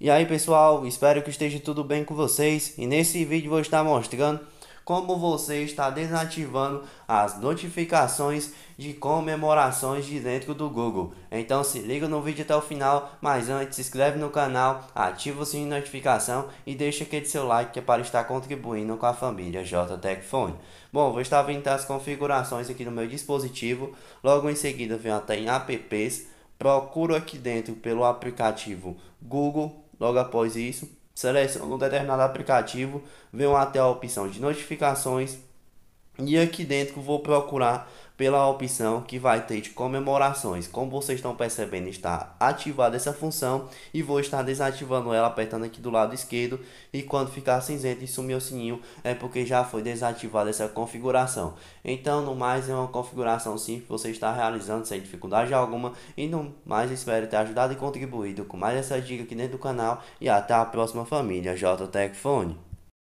E aí pessoal, espero que esteja tudo bem com vocês e nesse vídeo vou estar mostrando como você está desativando as notificações de comemorações de dentro do Google. Então se liga no vídeo até o final, mas antes se inscreve no canal, ativa o sininho de notificação e deixa aquele seu like que é para estar contribuindo com a família JTEC Phone. Bom, vou estar vendo as configurações aqui no meu dispositivo, logo em seguida venho até em apps, procuro aqui dentro pelo aplicativo Google Logo após isso, seleciono um determinado aplicativo, venham até a opção de notificações e aqui dentro vou procurar pela opção que vai ter de comemorações. Como vocês estão percebendo, está ativada essa função e vou estar desativando ela apertando aqui do lado esquerdo e quando ficar cinzento e sumir o sininho é porque já foi desativada essa configuração. Então, no mais, é uma configuração simples que você está realizando sem dificuldade alguma e no mais, espero ter ajudado e contribuído com mais essa dica aqui dentro do canal e até a próxima família JTech